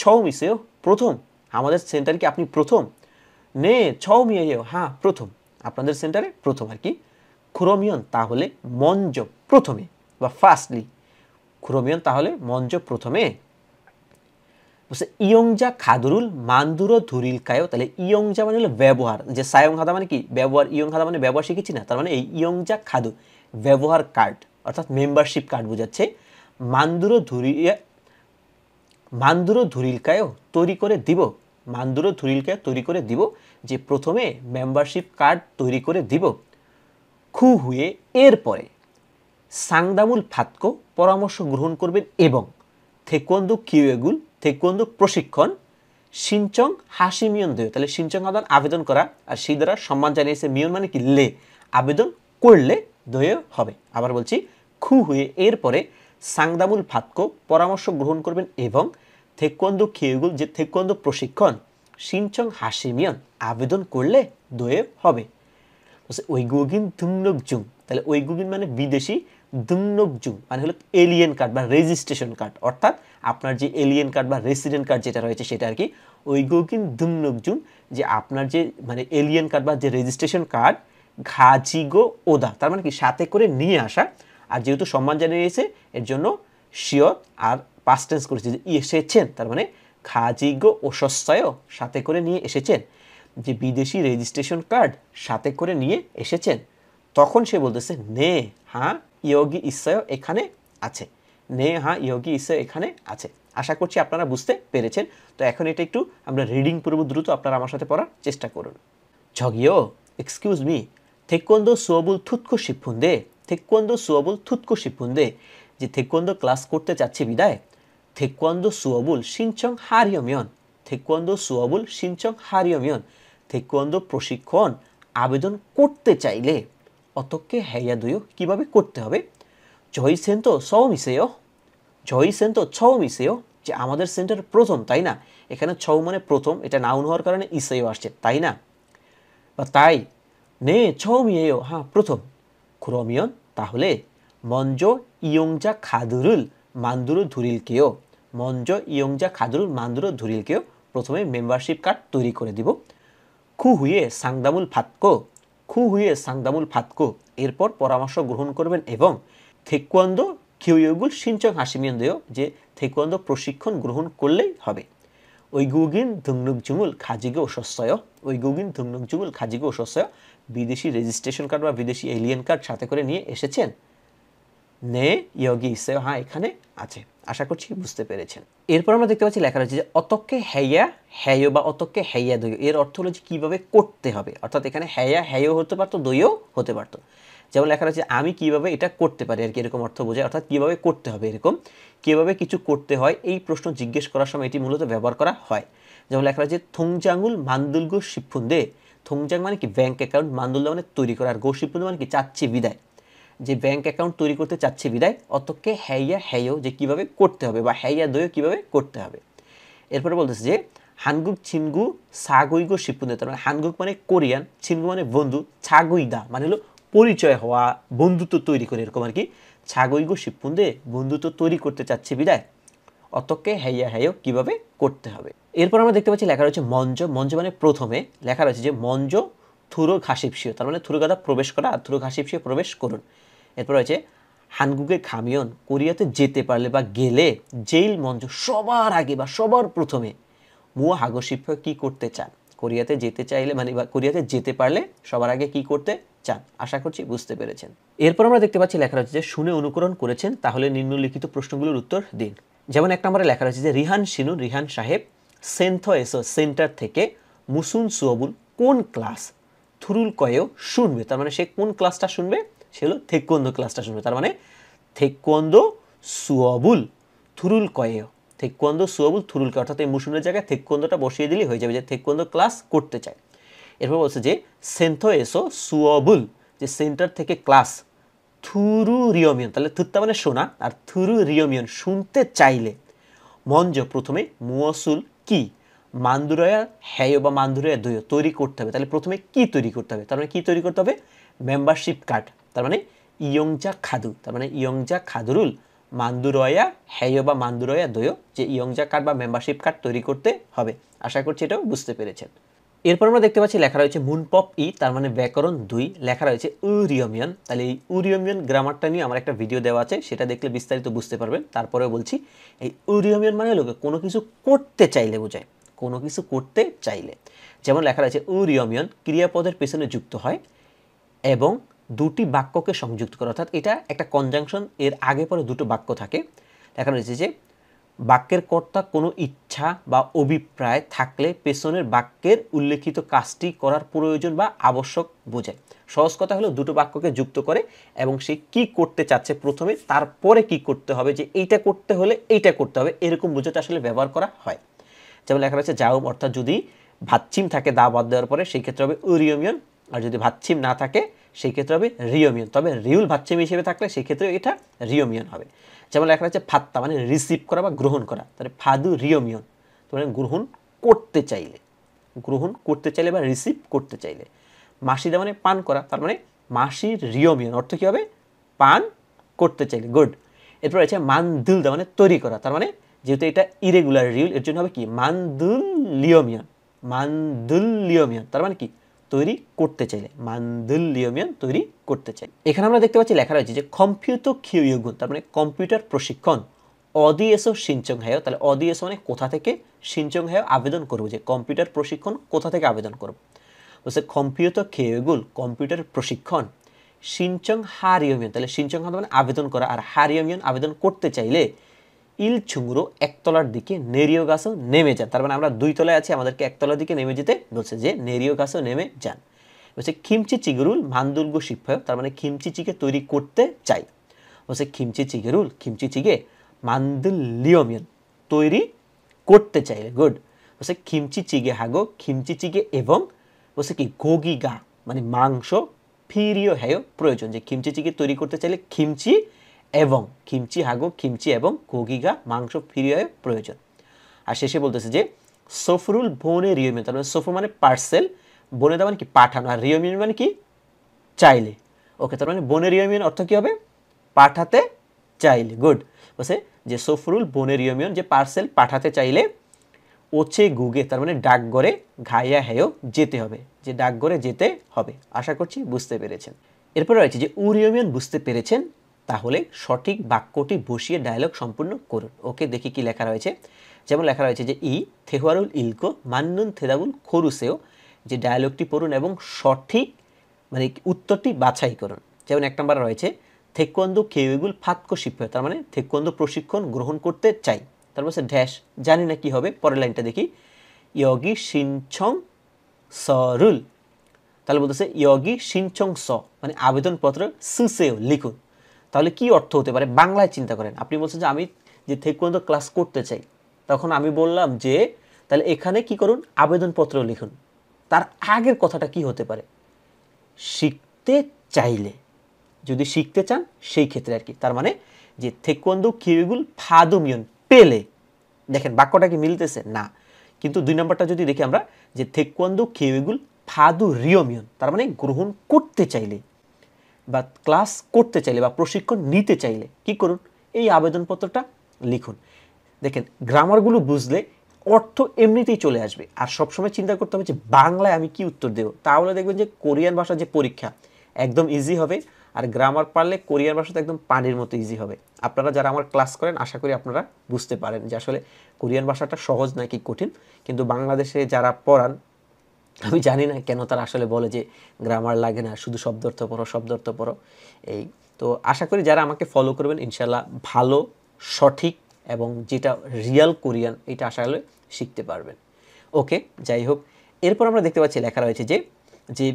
ছ মিসেও প্রথম আমাদের সেন্টারে কি আপনি প্রথম নে ছ মিয়েও হ্যাঁ প্রথম আপনাদের সেন্টারে প্রথম আর কি খুরমিয়ন তাহলে মঞ্জ প্রথমে বা ফার্স্টলি ক্রমিয়ন তাহলে মঞ্জ প্রথমে ইয়ংজা খাদুরুল মান্দুরো ধুরিল কায়ো তাহলে ইয়ংজা মানে হলো ব্যবহার যে সায়ং খাদা মানে কি ব্যবহার ইয়ং খাদা মানে ব্যবহার শিখেছি না তার মানে এই ইয়ংজা খাদু ব্যবহার কার্ড অর্থাৎ মেম্বারশিপ কার্ড বোঝাচ্ছে মান্দুরো ধুরিয়া ইয়ে, মান্দুরো ধুরিলকায়ও তৈরি করে দিব মান্দুরো ধুরিলকায় তৈরি করে দিব যে প্রথমে মেম্বারশিপ কার্ড তৈরি করে দিব খু হুয়ে এরপরে সাংদামুল ফাতকো পরামর্শ গ্রহণ করবেন এবং থেকোন্দু কিউয়েগুল থেকোন্দু প্রশিক্ষণ সিনচং হাসি দেয় তাহলে সিনচং আদান আবেদন করা আর সেই দ্বারা সম্মান জানিয়েছে মিয়ন মানে কি লে আবেদন করলে দয় হবে আবার বলছি খু হয়ে এরপরে সাংদামুল ফাতকো পরামর্শ গ্রহণ করবেন এবং থেকোন্দু খেয়েগুল যে থেকোন্দু প্রশিক্ষণ সিনচং হাসিমিয়ন আবেদন করলে দয় হবে গুগিন ধুমলক জুম তাহলে ওই গুগিন মানে বিদেশি দুমনকজুম মানে হলো এলিয়েন কার্ড বা রেজিস্ট্রেশন কার্ড অর্থাৎ আপনার যে এলিয়েন কার্ড বা রেসিডেন্ট কার্ড যেটা রয়েছে সেটা আর কি ওইগুলো কিন্তু দুমনকজুম যে আপনার যে মানে এলিয়েন কার্ড বা যে রেজিস্ট্রেশন কার্ড ঘাজিগো ওদা তার মানে কি সাথে করে নিয়ে আসা আর যেহেতু সম্মান জানিয়েছে এর জন্য শিওর আর পাস্ট টেন্স করেছে যে এসেছেন তার মানে খাজিগো ও সস্তায়ও সাথে করে নিয়ে এসেছেন যে বিদেশি রেজিস্ট্রেশন কার্ড সাথে করে নিয়ে এসেছেন তখন সে বলতেছে নে হ্যাঁ ইয়োগী ঈশ্বয় এখানে আছে নে হা ইয়োগী ঈশ্বয় এখানে আছে আশা করছি আপনারা বুঝতে পেরেছেন তো এখন এটা একটু আমরা রিডিং পূর্ব দ্রুত আপনারা আমার সাথে পড়ার চেষ্টা করুন ঝগিও এক্সকিউজ মি থেকন্দ সোয়াবুল থুৎকো শিফুন্দে থেকন্দ সোয়াবুল থুৎকো শিফুন্দে যে থেকন্দ ক্লাস করতে চাচ্ছে বিদায় থেকন্দ সোয়াবুল সিনচং হারিয়মিয়ন থেকন্দ সোয়াবুল সিনচং হারিয়মিয়ন থেকন্দ প্রশিক্ষণ আবেদন করতে চাইলে অতককে 해야 দুয় কিভাবে করতে হবে 저희 জয় সেন তো ছ মিশেয় যে আমাদের সেন্টার প্রথম তাই না এখানে ছৌ মানে প্রথম এটা নাউন হওয়ার কারণে ইসেও আসছে তাই না বা তাই নে মিয়েও হ্যাঁ প্রথম ক্রমিয়ন তাহলে মঞ্জ ইয়ংজা খাদুরুল মান্দুরু কেও মঞ্জ ইয়ংজা খাদুরুল মান্দুরু কেও প্রথমে মেম্বারশিপ কার্ড তৈরি করে দিব খু হুয়ে সাংদামুল ফাতকো খু হুয়ে সাংদামুল ফাতকু এরপর পরামর্শ গ্রহণ করবেন এবং থেকুয়ান্দ খিউইগুল সিনচং হাসিমিয়ন্দেও যে থেকুয়ান্দ প্রশিক্ষণ গ্রহণ করলেই হবে গুগিন ধুংনুক জুমুল খাজিগে ওই গুগিন ধুংনুক জুমুল খাজিগে অসস্যয় বিদেশি রেজিস্ট্রেশন কার্ড বা বিদেশি এলিয়েন কার্ড সাথে করে নিয়ে এসেছেন নে ইয়োগি ইসেও হ্যাঁ এখানে আছে আশা করছি বুঝতে পেরেছেন এরপর আমরা দেখতে পাচ্ছি লেখা রয়েছে যে অতককে হ্যায়া হ্যায়ো বা অতককে হ্যায়া দইও এর অর্থ হলো যে কীভাবে করতে হবে অর্থাৎ এখানে হ্যায়া হ্যায়ও হতে পারতো দইও হতে পারতো যেমন লেখা রয়েছে আমি কিভাবে এটা করতে পারি আর কি এরকম অর্থ বোঝায় অর্থাৎ কিভাবে করতে হবে এরকম কিভাবে কিছু করতে হয় এই প্রশ্ন জিজ্ঞেস করার সময় এটি মূলত ব্যবহার করা হয় যেমন লেখা রয়েছে থংজাঙ্গুল মান্দুলগু শিফুন্দে থুংজাং মানে কি ব্যাঙ্ক অ্যাকাউন্ট মান্দুল্লা মানে তৈরি করা আর গো শিফুন্দে মানে কি চাচ্ছে বিদায় যে ব্যাংক অ্যাকাউন্ট তৈরি করতে চাচ্ছে বিদায় অতকে হ্যাইয়া হ্যাইও যে কিভাবে করতে হবে বা হ্যাইয়া দইও কিভাবে করতে হবে এরপরে বলতেছে যে হানগুক ছিনগু সাগুইগো শিপুনে তার মানে হানগুক মানে কোরিয়ান ছিনগু মানে বন্ধু ছাগুইদা মানে হলো পরিচয় হওয়া বন্ধুত্ব তৈরি করে এরকম আর কি ছাগইগো শিবপুন্দে বন্ধুত্ব তৈরি করতে চাচ্ছে বিদায় অতকে হ্যাইয়া হ্যাইও কিভাবে করতে হবে এরপর আমরা দেখতে পাচ্ছি লেখা রয়েছে মঞ্জ মঞ্জ মানে প্রথমে লেখা রয়েছে যে মঞ্জ থুরো ঘাসিপসিও তার মানে থুরো গাদা প্রবেশ করা আর থুরো ঘাসিপসিও প্রবেশ করুন এরপর রয়েছে হানগুকের খামিয়ন কোরিয়াতে যেতে পারলে বা গেলে জেল মঞ্চ সবার আগে বা সবার প্রথমে মুয়া হাগশিফ কী করতে চান কোরিয়াতে যেতে চাইলে মানে বা কোরিয়াতে যেতে পারলে সবার আগে কি করতে চান আশা করছি বুঝতে পেরেছেন এরপর আমরা দেখতে পাচ্ছি লেখা রয়েছে যে শুনে অনুকরণ করেছেন তাহলে নিম্নলিখিত প্রশ্নগুলোর উত্তর দিন যেমন এক নম্বরে লেখা রয়েছে যে রিহান সিনু রিহান সাহেব সেন্থ এসো সেন্টার থেকে মুসুন সুয়বুল কোন ক্লাস থুরুল কয়েও শুনবে তার মানে সে কোন ক্লাসটা শুনবে হলো থেক্কন্দ ক্লাসটা শুনবে তার মানে থেক্কন্দ সুয়বুল থুরুল কয়েও থেক্কন্দ সুয়বুল থুরুল কয়ে অর্থাৎ এই মুসুলের জায়গায় থেক্কন্দটা বসিয়ে দিলেই হয়ে যাবে যে থেক্কন্দ ক্লাস করতে চায় এরপর বলছে যে সেন্থ এসো সুয়বুল যে সেন্টার থেকে ক্লাস থুরু রিয়মিয়ন তাহলে থুত্তা মানে শোনা আর থুরু রিয়মিয়ন শুনতে চাইলে মঞ্জ প্রথমে মুয়সুল কি মান্দুরয়া হ্যায় বা মান্দুরয়া দৈয় তৈরি করতে হবে তাহলে প্রথমে কি তৈরি করতে হবে তার মানে কী তৈরি করতে হবে মেম্বারশিপ কার্ড তার মানে ইয়ংজা খাদু তার মানে ইয়ংজা খাদুরুল মান্দুরয়া হেয় বা মান্দুরয়া দয় যে ইয়ংজা কার্ড বা মেম্বারশিপ কার্ড তৈরি করতে হবে আশা করছি এটাও বুঝতে পেরেছেন এরপর আমরা দেখতে পাচ্ছি লেখা রয়েছে মুনপপ ই তার মানে ব্যাকরণ দুই লেখা রয়েছে উরিয়মিয়ন তাহলে এই উরিয়মিয়ন গ্রামারটা নিয়ে আমার একটা ভিডিও দেওয়া আছে সেটা দেখলে বিস্তারিত বুঝতে পারবেন তারপরেও বলছি এই উরিয়মিয়ন মানে লোকে কোনো কিছু করতে চাইলে বোঝায় কোনো কিছু করতে চাইলে যেমন লেখা রয়েছে উরিয়মিয়ন ক্রিয়াপদের পেছনে যুক্ত হয় এবং দুটি বাক্যকে সংযুক্ত করা অর্থাৎ এটা একটা কনজাংশন এর আগে পরে দুটো বাক্য থাকে দেখানো হয়েছে যে বাক্যের কর্তা কোনো ইচ্ছা বা অভিপ্রায় থাকলে পেছনের বাক্যের উল্লেখিত কাজটি করার প্রয়োজন বা আবশ্যক বোঝায় সহজ কথা হলো দুটো বাক্যকে যুক্ত করে এবং সে কি করতে চাচ্ছে প্রথমে তারপরে কি করতে হবে যে এইটা করতে হলে এইটা করতে হবে এরকম বোঝাতে আসলে ব্যবহার করা হয় যেমন লেখা রয়েছে যাও অর্থাৎ যদি ভাতচিম থাকে দা বাদ দেওয়ার পরে সেই ক্ষেত্রে হবে ওরিয়মিয়ন আর যদি ভাতচিম না থাকে সেই ক্ষেত্রে হবে রিওমিয়ন তবে রিউল ভাচ্ছেমি হিসেবে থাকলে সেই ক্ষেত্রে এটা রিওমিয়ন হবে যেমন লেখা আছে ফাত্তা মানে রিসিভ করা বা গ্রহণ করা তাহলে ফাদু রিওমিয়ন তোমার গ্রহণ করতে চাইলে গ্রহণ করতে চাইলে বা রিসিভ করতে চাইলে মাসিদা মানে পান করা তার মানে মাসির রিওমিয়ন অর্থ কী হবে পান করতে চাইলে গুড এরপর আছে মানদুলদা মানে তৈরি করা তার মানে যেহেতু এটা ইরেগুলার রিউল এর জন্য হবে কি মানদুল লিওমিয়ন মানদুল লিওমিয়ন তার মানে কি তৈরি করতে চাইলে মান্দুল্লিয়মিয়ন তৈরি করতে চাই এখানে আমরা দেখতে পাচ্ছি লেখা রয়েছে যে কম্পিউতো কিউগুন তার মানে কম্পিউটার প্রশিক্ষণ অদিএসও সিনচং হায়ও তাহলে অদিএসও মানে কোথা থেকে সিনচং হায়ও আবেদন করবো যে কম্পিউটার প্রশিক্ষণ কোথা থেকে আবেদন করবো বলছে কম্পিউতো খেয়েগুল কম্পিউটার প্রশিক্ষণ সিনচং হারিয়মিয়ন তাহলে সিনচং হা মানে আবেদন করা আর হারিয়মিয়ন আবেদন করতে চাইলে ইল ছুঙ্গুরো একতলার দিকে নেরিও গাছও নেমে যান তার মানে আমরা দুই তলায় আছি আমাদেরকে একতলার দিকে নেমে যেতে বলছে যে নেরিও গাছও নেমে যান বলছে খিমচি চিগরুল মানদুর্গ শিক্ষয় তার মানে খিমচি চিকে তৈরি করতে চাই বলছে খিমচি চিগেরুল খিমচি চিগে মান্দুলিয়মিয়ন তৈরি করতে চাই গুড বলছে খিমচি চিগে হাগো খিমচি চিগে এবং বলছে কি গোগি গা মানে মাংস ফিরিও হ্যায় প্রয়োজন যে খিমচি চিকে তৈরি করতে চাইলে খিমচি এবং কিমচি হাগো কিমচি এবং কোগিগা মাংস ফিরিয়ে প্রয়োজন আর শেষে বলতেছে যে সফরুল বনে রিয়মিন তার মানে সফর মানে পার্সেল বনে দেওয়া মানে কি পাঠানো আর রিয়মিন মানে কি চাইলে ওকে তার মানে বনে রিয়মিন অর্থ কী হবে পাঠাতে চাইলে গুড বসে যে সফরুল বনে রিয়মিয়ন যে পার্সেল পাঠাতে চাইলে ওচে গুগে তার মানে ডাকঘরে ঘাইয়া হেয় যেতে হবে যে ডাকঘরে যেতে হবে আশা করছি বুঝতে পেরেছেন এরপরে রয়েছে যে উরিয়মিয়ন বুঝতে পেরেছেন তাহলে সঠিক বাক্যটি বসিয়ে ডায়ালগ সম্পূর্ণ করুন ওকে দেখি কি লেখা রয়েছে যেমন লেখা রয়েছে যে ই থেহুয়ারুল ইলকো মান্নুন থেদাবুল খরুসেও যে ডায়লগটি পড়ুন এবং সঠিক মানে উত্তরটি বাছাই করুন যেমন এক নম্বর রয়েছে থেকুয়ান্দু কেউগুল ফাতকো শিক্ষা তার মানে থেকুয়ান্দু প্রশিক্ষণ গ্রহণ করতে চাই তারপর সে ড্যাশ জানি না কি হবে পরের লাইনটা দেখি ইয়গি সিনছং সরুল তাহলে বলতেছে ইয়গি সিনছং স মানে আবেদনপত্র সুসেও লিখুন তাহলে কি অর্থ হতে পারে বাংলায় চিন্তা করেন আপনি বলছেন যে আমি যে থেকে পর্যন্ত ক্লাস করতে চাই তখন আমি বললাম যে তাহলে এখানে কি করুন আবেদনপত্র লিখুন তার আগের কথাটা কি হতে পারে শিখতে চাইলে যদি শিখতে চান সেই ক্ষেত্রে আর কি তার মানে যে থেকন্দু কিউগুল ফাদুমিয়ন পেলে দেখেন বাক্যটা কি মিলতেছে না কিন্তু দুই নম্বরটা যদি দেখি আমরা যে থেকন্দু কিউগুল ফাদু রিয়মিয়ন তার মানে গ্রহণ করতে চাইলে বা ক্লাস করতে চাইলে বা প্রশিক্ষণ নিতে চাইলে কি করুন এই আবেদনপত্রটা লিখুন দেখেন গ্রামারগুলো বুঝলে অর্থ এমনিতেই চলে আসবে আর সবসময় চিন্তা করতে হবে যে বাংলায় আমি কি উত্তর দেবো তাহলে দেখবেন যে কোরিয়ান ভাষা যে পরীক্ষা একদম ইজি হবে আর গ্রামার পারলে কোরিয়ান ভাষা তো একদম পানির মতো ইজি হবে আপনারা যারা আমার ক্লাস করেন আশা করি আপনারা বুঝতে পারেন যে আসলে কোরিয়ান ভাষাটা সহজ নাকি কঠিন কিন্তু বাংলাদেশে যারা পড়ান আমি জানি না কেন তারা আসলে বলে যে গ্রামার লাগে না শুধু শব্দার্থ পড়ো শব্দার্থ পড়ো এই তো আশা করি যারা আমাকে ফলো করবেন ইনশাল্লাহ ভালো সঠিক এবং যেটা রিয়াল কোরিয়ান এটা আশা হলে শিখতে পারবেন ওকে যাই হোক এরপর আমরা দেখতে পাচ্ছি লেখা রয়েছে যে যে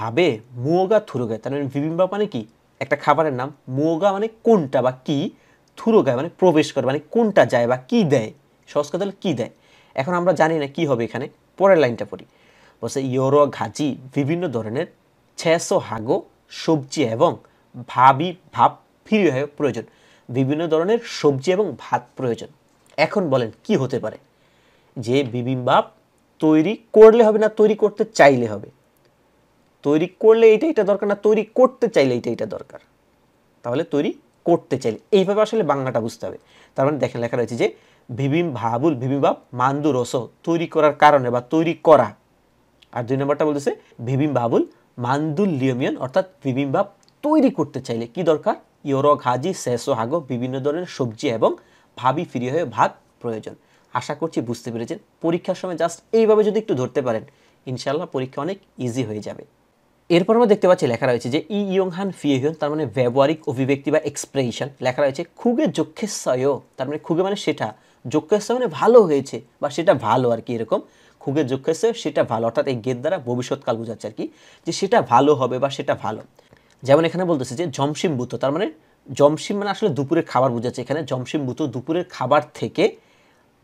ভাবে মুয়োগা থুরোগায় তার মানে ভাব মানে কি একটা খাবারের নাম মুয়োগা মানে কোনটা বা কি থুরোগায় মানে প্রবেশ করে মানে কোনটা যায় বা কি দেয় সংস্কৃত কি দেয় এখন আমরা জানি না কি হবে এখানে পরের লাইনটা পড়ি বলছে ইয়র ঘাজি বিভিন্ন ধরনের ছেসো হাগো সবজি এবং ভাবি ভাব ফিরি হয়ে প্রয়োজন বিভিন্ন ধরনের সবজি এবং ভাত প্রয়োজন এখন বলেন কি হতে পারে যে ভাব তৈরি করলে হবে না তৈরি করতে চাইলে হবে তৈরি করলে এইটা এটা দরকার না তৈরি করতে চাইলে এইটা এটা দরকার তাহলে তৈরি করতে চাইলে এইভাবে আসলে বাংলাটা বুঝতে হবে তার মানে দেখেন লেখা রয়েছে যে ভিভিম ভাবুল ভিভিমভাব মান্দু রস তৈরি করার কারণে বা তৈরি করা আর দুই নম্বরটা বলতেছে ভিভিম ভাবুল মান্দুল লিওমিয়ন অর্থাৎ ভাব তৈরি করতে চাইলে কি দরকার ইয়োরক হাজি শেষো হাগো বিভিন্ন ধরনের সবজি এবং ভাবি ফিরি হয়ে ভাত প্রয়োজন আশা করছি বুঝতে পেরেছেন পরীক্ষার সময় জাস্ট এইভাবে যদি একটু ধরতে পারেন ইনশাল্লাহ পরীক্ষা অনেক ইজি হয়ে যাবে এরপর আমরা দেখতে পাচ্ছি লেখা রয়েছে যে ই ইয়ংহান ফিয়েহিয়ন তার মানে ব্যবহারিক অভিব্যক্তি বা এক্সপ্রেশন লেখা রয়েছে খুগে যক্ষেশ্বয় তার মানে খুগে মানে সেটা যোগ্যের মানে ভালো হয়েছে বা সেটা ভালো আর কি এরকম খুগের যোগ্যের সেটা ভালো অর্থাৎ এই গেদ দ্বারা ভবিষ্যৎকাল বোঝাচ্ছে আর কি যে সেটা ভালো হবে বা সেটা ভালো যেমন এখানে বলতেছে যে জমসিম বুত তার মানে জমসিম মানে আসলে দুপুরের খাবার বোঝাচ্ছে এখানে জমসিম বুত দুপুরের খাবার থেকে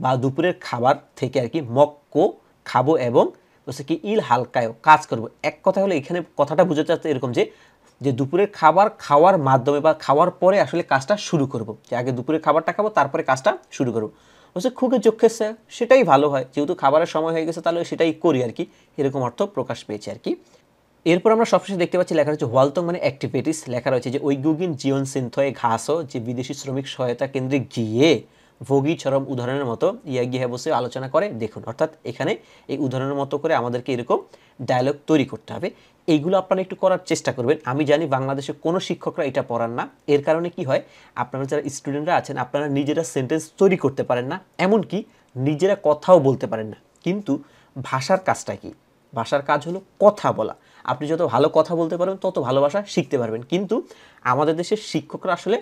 বা দুপুরের খাবার থেকে আর কি মক্ক খাবো এবং হচ্ছে কি ইল হালকায় কাজ করব এক কথা হলো এখানে কথাটা বোঝাতে এরকম যে যে দুপুরের খাবার খাওয়ার মাধ্যমে বা খাওয়ার পরে আসলে কাজটা শুরু করব যে আগে দুপুরের খাবারটা খাবো তারপরে কাজটা শুরু করবো বলছে খুকে চক্ষে স্যার সেটাই ভালো হয় যেহেতু খাবারের সময় হয়ে গেছে তাহলে সেটাই করি আর কি এরকম অর্থ প্রকাশ পেয়েছে আর কি এরপর আমরা সবশেষে দেখতে পাচ্ছি লেখা রয়েছে হোয়ালতং মানে অ্যাক্টিভিটিস লেখা রয়েছে যে ওই গুগিন জিওন সিন্থয়ে ঘাসও যে বিদেশি শ্রমিক সহায়তা কেন্দ্রে গিয়ে ভোগী চরম উদাহরণের মতো ইয়াগি আলোচনা করে দেখুন অর্থাৎ এখানে এই উদাহরণের মতো করে আমাদেরকে এরকম ডায়লগ তৈরি করতে হবে এইগুলো আপনারা একটু করার চেষ্টা করবেন আমি জানি বাংলাদেশে কোনো শিক্ষকরা এটা পড়ান না এর কারণে কি হয় আপনারা যারা স্টুডেন্টরা আছেন আপনারা নিজেরা সেন্টেন্স তৈরি করতে পারেন না এমনকি নিজেরা কথাও বলতে পারেন না কিন্তু ভাষার কাজটা কি ভাষার কাজ হলো কথা বলা আপনি যত ভালো কথা বলতে পারবেন তত ভালো ভাষা শিখতে পারবেন কিন্তু আমাদের দেশের শিক্ষকরা আসলে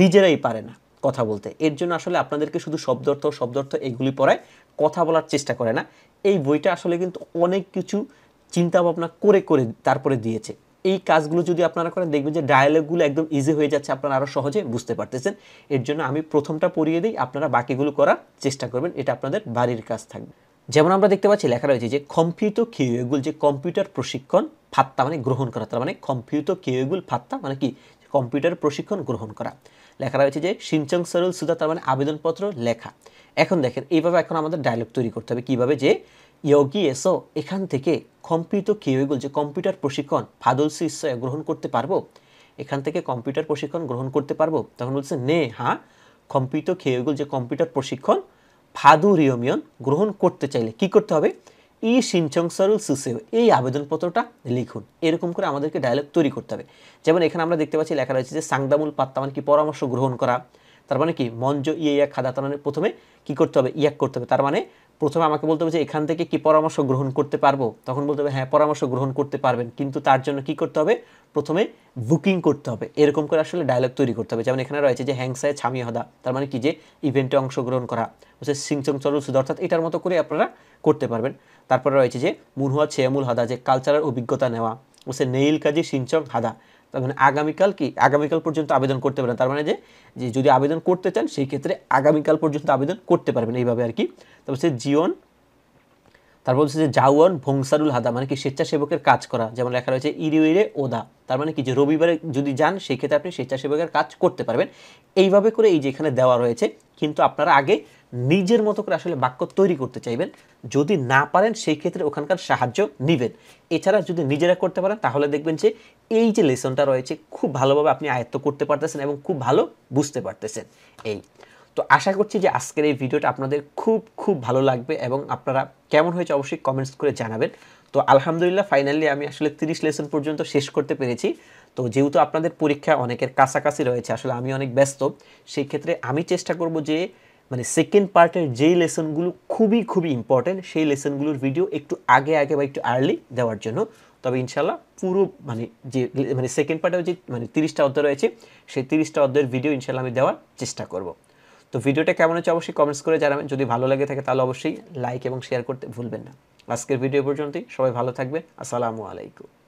নিজেরাই পারে না কথা বলতে এর জন্য আসলে আপনাদেরকে শুধু শব্দার্থ শব্দার্থ এগুলি পড়ায় কথা বলার চেষ্টা করে না এই বইটা আসলে কিন্তু অনেক কিছু চিন্তা ভাবনা করে করে তারপরে দিয়েছে এই কাজগুলো যদি আপনারা করেন দেখবেন যে ডায়ালগুলো একদম ইজি হয়ে যাচ্ছে আপনারা আরও সহজে বুঝতে পারতেছেন এর জন্য আমি প্রথমটা পড়িয়ে দিই আপনারা বাকিগুলো করার চেষ্টা করবেন এটা আপনাদের বাড়ির কাজ থাকবে যেমন আমরা দেখতে পাচ্ছি লেখা রয়েছে যে কম্পিউত কিউগুল যে কম্পিউটার প্রশিক্ষণ ফাত্তা মানে গ্রহণ করা তার মানে কম্পিউত কিউগুল ফাত্তা মানে কি কম্পিউটার প্রশিক্ষণ গ্রহণ করা লেখা রয়েছে যে সিনচং সরুল সুদা তার মানে আবেদনপত্র লেখা এখন দেখেন এইভাবে এখন আমাদের ডায়লগ তৈরি করতে হবে কীভাবে যে ইয়োগি এসো এখান থেকে কম্পিউট কিউগুল যে কম্পিউটার প্রশিক্ষণ ফাদল শিষ্য গ্রহণ করতে পারবো এখান থেকে কম্পিউটার প্রশিক্ষণ গ্রহণ করতে পারবো তখন বলছে নে হ্যাঁ কম্পিউট খেয়েগুল যে কম্পিউটার প্রশিক্ষণ ফাদু রিয়মিয়ন গ্রহণ করতে চাইলে কি করতে হবে ই সিনচং সরুল সুসেও এই আবেদনপত্রটা লিখুন এরকম করে আমাদেরকে ডায়লগ তৈরি করতে হবে যেমন এখানে আমরা দেখতে পাচ্ছি লেখা রয়েছে যে সাংদামুল পাত্তা মানে কি পরামর্শ গ্রহণ করা তার মানে কি মঞ্জ ইয়ে ইয়াক খাদা তার মানে প্রথমে কী করতে হবে ইয়াক করতে হবে তার মানে প্রথমে আমাকে বলতে হবে যে এখান থেকে কি পরামর্শ গ্রহণ করতে পারবো তখন বলতে হবে হ্যাঁ পরামর্শ গ্রহণ করতে পারবেন কিন্তু তার জন্য কি করতে হবে প্রথমে বুকিং করতে হবে এরকম করে আসলে ডায়লগ তৈরি করতে হবে যেমন এখানে রয়েছে যে হ্যাংসায় ছামি হদা তার মানে কি যে ইভেন্টে অংশগ্রহণ করা হচ্ছে সিংচং চলসুদ অর্থাৎ এটার মতো করে আপনারা করতে পারবেন তারপরে রয়েছে যে মুনহুয়া ছেয়ামুল হাদা যে কালচারাল অভিজ্ঞতা নেওয়া হচ্ছে নেইল কাজী সিংচং হাদা তার মানে আগামীকাল কি আগামীকাল পর্যন্ত আবেদন করতে পারেন তার মানে যে যে যদি আবেদন করতে চান সেই ক্ষেত্রে আগামীকাল পর্যন্ত আবেদন করতে পারবেন এইভাবে আর কি তারপর সে জিওন তারপর বলছে যে জাওয়ান ভংসারুল হাদা মানে কি স্বেচ্ছাসেবকের কাজ করা যেমন লেখা রয়েছে ইরে ইরে ওদা তার মানে কি যে রবিবারে যদি যান সেই ক্ষেত্রে আপনি স্বেচ্ছাসেবকের কাজ করতে পারবেন এইভাবে করে এই যে এখানে দেওয়া রয়েছে কিন্তু আপনারা আগে নিজের মতো করে আসলে বাক্য তৈরি করতে চাইবেন যদি না পারেন সেই ক্ষেত্রে ওখানকার সাহায্য নেবেন এছাড়া যদি নিজেরা করতে পারেন তাহলে দেখবেন যে এই যে লেসনটা রয়েছে খুব ভালোভাবে আপনি আয়ত্ত করতে পারতেছেন এবং খুব ভালো বুঝতে পারতেছেন এই তো আশা করছি যে আজকের এই ভিডিওটা আপনাদের খুব খুব ভালো লাগবে এবং আপনারা কেমন হয়েছে অবশ্যই কমেন্টস করে জানাবেন তো আলহামদুলিল্লাহ ফাইনালি আমি আসলে তিরিশ লেসন পর্যন্ত শেষ করতে পেরেছি তো যেহেতু আপনাদের পরীক্ষা অনেকের কাছাকাছি রয়েছে আসলে আমি অনেক ব্যস্ত সেই ক্ষেত্রে আমি চেষ্টা করব যে মানে সেকেন্ড পার্টের যেই লেসনগুলো খুবই খুবই ইম্পর্টেন্ট সেই লেসনগুলোর ভিডিও একটু আগে আগে বা একটু আর্লি দেওয়ার জন্য তবে ইনশাল্লাহ পুরো মানে যে মানে সেকেন্ড পার্টে যে মানে তিরিশটা অধ্যায় রয়েছে সেই তিরিশটা অধ্যায়ের ভিডিও ইনশাল্লাহ আমি দেওয়ার চেষ্টা করব তো ভিডিওটা কেমন হচ্ছে অবশ্যই কমেন্টস করে জানাবেন যদি ভালো লাগে থাকে তাহলে অবশ্যই লাইক এবং শেয়ার করতে ভুলবেন না আজকের ভিডিও পর্যন্তই সবাই ভালো থাকবেন আসসালামু আলাইকুম